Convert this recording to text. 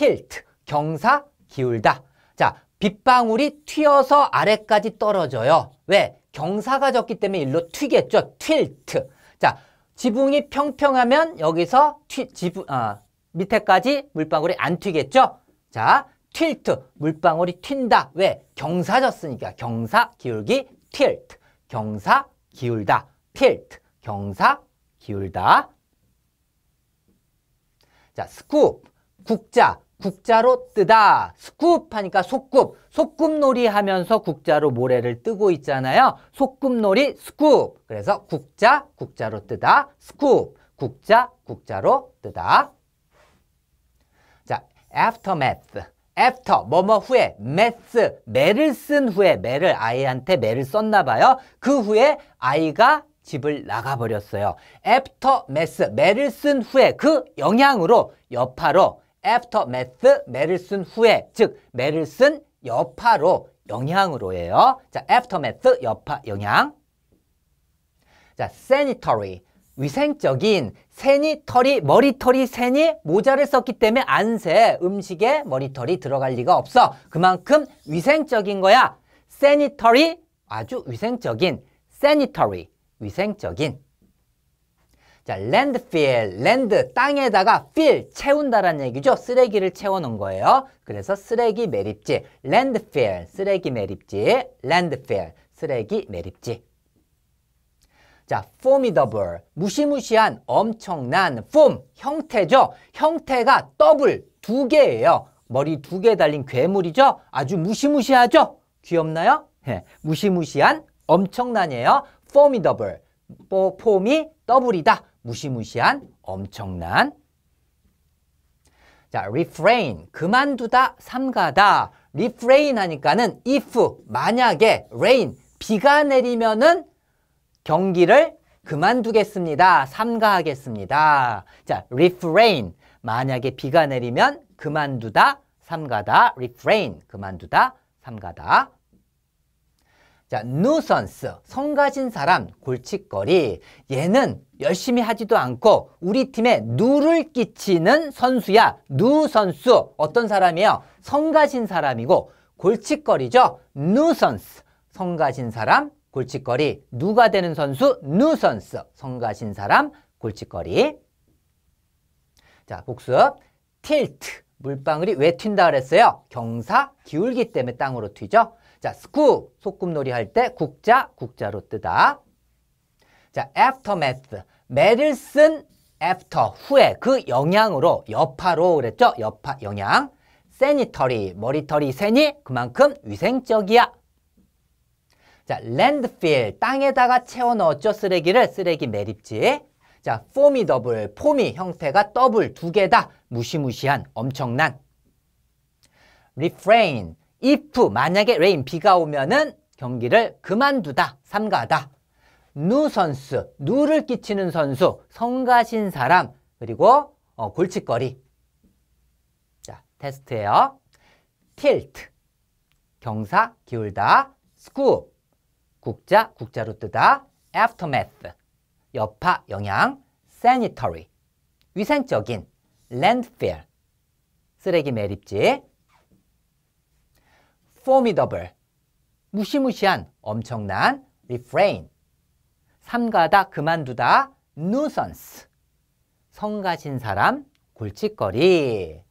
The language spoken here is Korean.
틸트, 경사 기울다. 자, 빗방울이 튀어서 아래까지 떨어져요. 왜? 경사가 적기 때문에 일로 튀겠죠. 틸트. 자, 지붕이 평평하면 여기서 튀, 지붕, 어, 밑에까지 물방울이 안 튀겠죠. 자, 틸트. 물방울이 튄다. 왜? 경사졌으니까. 경사, 기울기, 틸트. 경사, 기울다. 틸트. 경사, 기울다. 자, 스쿱, 국자, 국자로 뜨다. 스쿱 하니까 소꿉. 소꿉놀이 하면서 국자로 모래를 뜨고 있잖아요. 소꿉놀이 스쿱. 그래서 국자, 국자로 뜨다. 스쿱. 국자, 국자로 뜨다. 자, aftermath. after, 뭐뭐 후에, math, 매를 쓴 후에, 매를 아이한테 매를 썼나 봐요. 그 후에 아이가 집을 나가버렸어요. after, math, 매를 쓴 후에 그 영향으로, 여파로 after math, 매를 쓴 후에, 즉 매를 쓴 여파로 영향으로예요. 자, after math, 여파, 영향. 자, sanitary, 위생적인, sanitary, 머리털이 새니 모자를 썼기 때문에 안세 음식에 머리털이 들어갈 리가 없어. 그만큼 위생적인 거야. sanitary, 아주 위생적인, sanitary, 위생적인. 자, landfill, land, 땅에다가 fill, 채운다라는 얘기죠. 쓰레기를 채워놓은 거예요. 그래서 쓰레기 매립지, landfill, 쓰레기 매립지, landfill, 쓰레기 매립지. 자, formidable, 무시무시한, 엄청난, form, 형태죠. 형태가 더블, 두 개예요. 머리 두 개 달린 괴물이죠. 아주 무시무시하죠. 귀엽나요? 네, 무시무시한, 엄청난이에요. formidable, 폼이 뭐, 더블이다. 무시무시한 엄청난 자, refrain, 그만두다, 삼가다. refrain 하니까는 if, 만약에, rain, 비가 내리면은 경기를 그만두겠습니다. 삼가하겠습니다. 자, refrain, 만약에 비가 내리면 그만두다, 삼가다, refrain, 그만두다, 삼가다. 자, 누선스, 성가신 사람, 골칫거리. 얘는 열심히 하지도 않고 우리 팀에 누를 끼치는 선수야. 누 선수. 어떤 사람이에요? 성가신 사람이고 골칫거리죠. 누선스, 성가신 사람, 골칫거리. 누가 되는 선수? 누선스, 성가신 사람, 골칫거리. 자, 복습. 틸트, 물방울이 왜 튄다 그랬어요? 경사, 기울기 때문에 땅으로 튀죠. 자, 스쿠 소꿉놀이 할 때 국자, 국자로 뜨다. 자, aftermath, 매를 쓴 after, 후에 그 영향으로, 여파로 그랬죠? 여파, 영향. sanitary, 머리털이 세니 그만큼 위생적이야. 자, landfill, 땅에다가 채워 넣었죠? 쓰레기를, 쓰레기 매립지. 자, formidable, 폼이 형태가 더블 두 개다. 무시무시한, 엄청난. refrain, if 만약에 rain 비가 오면은 경기를 그만두다 삼가다 누 선수 누를 끼치는 선수 성가신 사람 그리고 어, 골칫거리 자 테스트예요 tilt 경사 기울다 scoop 국자 국자로 뜨다 aftermath 여파 영향 sanitary 위생적인 landfill 쓰레기 매립지 formidable. 무시무시한, 엄청난, refrain. 삼가다, 그만두다, nuisance. 성가신 사람, 골칫거리.